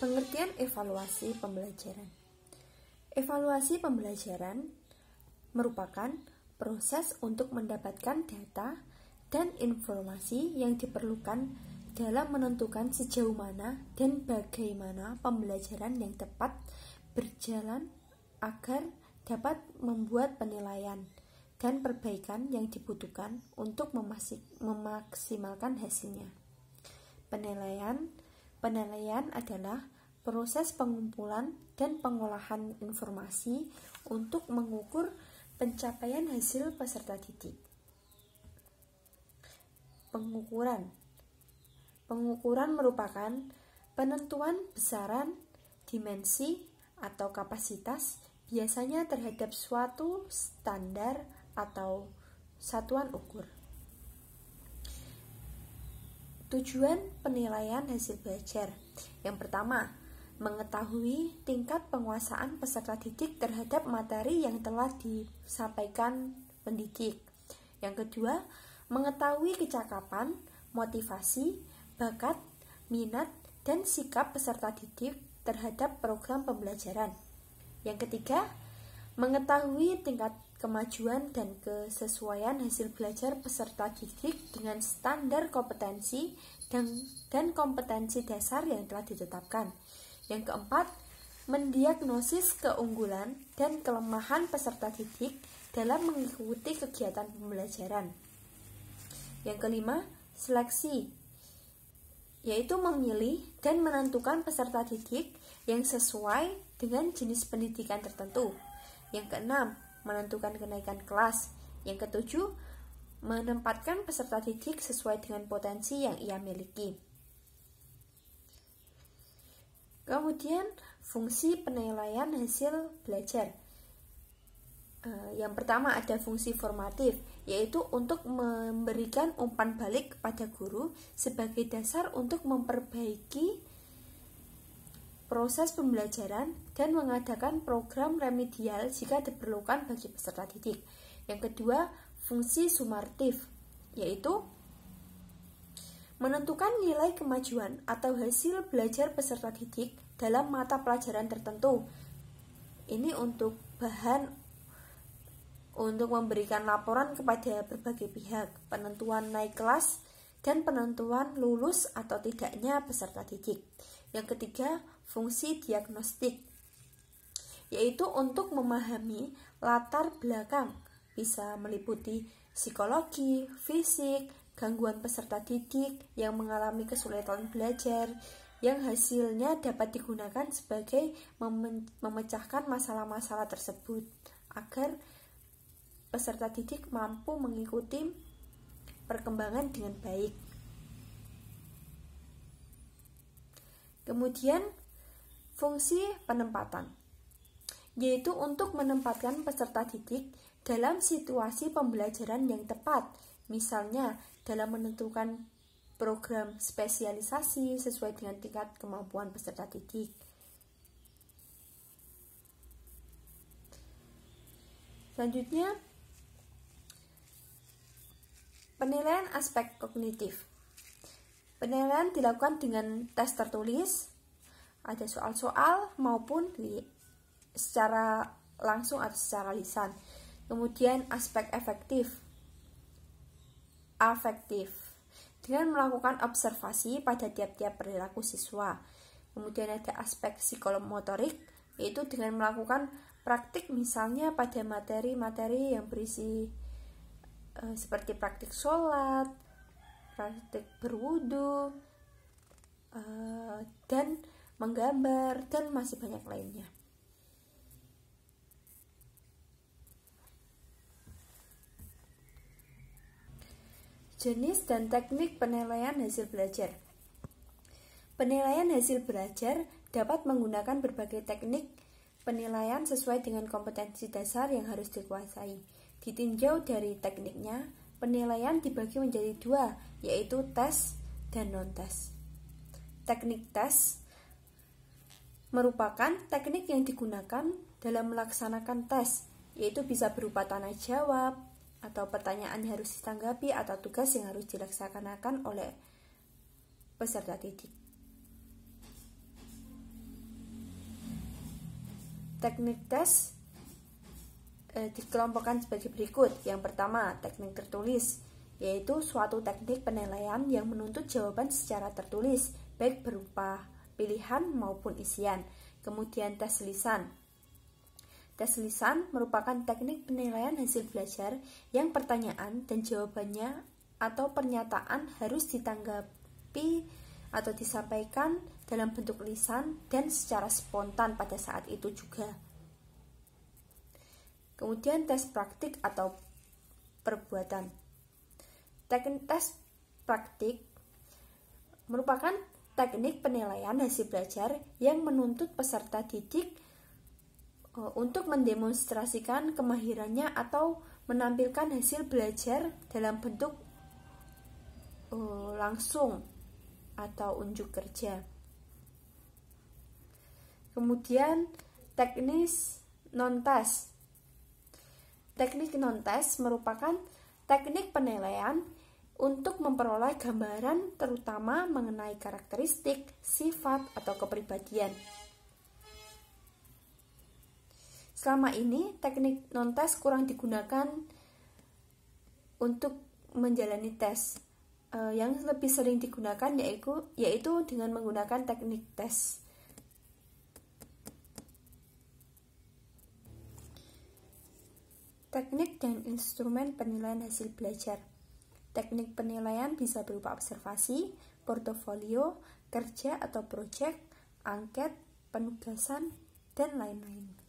Pengertian evaluasi pembelajaran. Evaluasi pembelajaran merupakan proses untuk mendapatkan data dan informasi yang diperlukan dalam menentukan sejauh mana dan bagaimana pembelajaran yang tepat berjalan agar dapat membuat penilaian dan perbaikan yang dibutuhkan untuk memaksimalkan hasilnya. Penilaian Penilaian adalah proses pengumpulan dan pengolahan informasi untuk mengukur pencapaian hasil peserta didik. Pengukuran Pengukuran merupakan penentuan besaran, dimensi, atau kapasitas biasanya terhadap suatu standar atau satuan ukur. Tujuan penilaian hasil belajar yang pertama, mengetahui tingkat penguasaan peserta didik terhadap materi yang telah disampaikan pendidik. Yang kedua, mengetahui kecakapan, motivasi, bakat, minat, dan sikap peserta didik terhadap program pembelajaran. Yang ketiga, mengetahui tingkat kemajuan dan kesesuaian hasil belajar peserta didik dengan standar kompetensi dan, dan kompetensi dasar yang telah ditetapkan. Yang keempat, mendiagnosis keunggulan dan kelemahan peserta didik dalam mengikuti kegiatan pembelajaran. Yang kelima, seleksi, yaitu memilih dan menentukan peserta didik yang sesuai dengan jenis pendidikan tertentu. Yang keenam, menentukan kenaikan kelas. Yang ketujuh, menempatkan peserta didik sesuai dengan potensi yang ia miliki. Kemudian, fungsi penilaian hasil belajar. Eh, yang pertama ada fungsi formatif, yaitu untuk memberikan umpan balik kepada guru sebagai dasar untuk memperbaiki proses pembelajaran, dan mengadakan program remedial jika diperlukan bagi peserta didik. Yang kedua, fungsi sumartif, yaitu menentukan nilai kemajuan atau hasil belajar peserta didik dalam mata pelajaran tertentu. Ini untuk bahan untuk memberikan laporan kepada berbagai pihak, penentuan naik kelas, dan penentuan lulus atau tidaknya peserta didik. Yang ketiga, fungsi diagnostik yaitu untuk memahami latar belakang bisa meliputi psikologi, fisik, gangguan peserta didik yang mengalami kesulitan belajar yang hasilnya dapat digunakan sebagai memecahkan masalah-masalah tersebut agar peserta didik mampu mengikuti perkembangan dengan baik. Kemudian fungsi penempatan yaitu untuk menempatkan peserta didik dalam situasi pembelajaran yang tepat, misalnya dalam menentukan program spesialisasi sesuai dengan tingkat kemampuan peserta didik. Selanjutnya, penilaian aspek kognitif. Penilaian dilakukan dengan tes tertulis, ada soal-soal maupun di, secara langsung atau secara lisan. Kemudian aspek efektif, afektif, dengan melakukan observasi pada tiap-tiap perilaku siswa. Kemudian ada aspek psikomotorik, yaitu dengan melakukan praktik misalnya pada materi-materi yang berisi eh, seperti praktik sholat, praktik berwudu uh, dan menggambar dan masih banyak lainnya. Jenis dan teknik penilaian hasil belajar. Penilaian hasil belajar dapat menggunakan berbagai teknik penilaian sesuai dengan kompetensi dasar yang harus dikuasai. Ditinjau dari tekniknya, penilaian dibagi menjadi dua, yaitu tes dan non-tes. Teknik tes merupakan teknik yang digunakan dalam melaksanakan tes, yaitu bisa berupa tanah jawab, atau pertanyaan yang harus ditanggapi, atau tugas yang harus dilaksanakan oleh peserta didik. Teknik tes e, dikelompokkan sebagai berikut. Yang pertama, teknik tertulis, yaitu suatu teknik penilaian yang menuntut jawaban secara tertulis, baik berupa pilihan maupun isian. Kemudian tes lisan. Tes lisan merupakan teknik penilaian hasil belajar yang pertanyaan dan jawabannya atau pernyataan harus ditanggapi atau disampaikan dalam bentuk lisan dan secara spontan pada saat itu juga. Kemudian tes praktik atau perbuatan. Teknik tes praktik merupakan teknik penilaian hasil belajar yang menuntut peserta didik e, untuk mendemonstrasikan kemahirannya atau menampilkan hasil belajar dalam bentuk e, langsung atau unjuk kerja. Kemudian teknis non test Teknik non test merupakan teknik penilaian untuk memperoleh gambaran terutama mengenai karakteristik, sifat, atau kepribadian. Selama ini, teknik non test kurang digunakan untuk menjalani tes. Eh, yang lebih sering digunakan yaitu, yaitu dengan menggunakan teknik tes Teknik dan instrumen penilaian hasil belajar. Teknik penilaian bisa berupa observasi, portofolio, kerja atau proyek, angket, penugasan, dan lain-lain.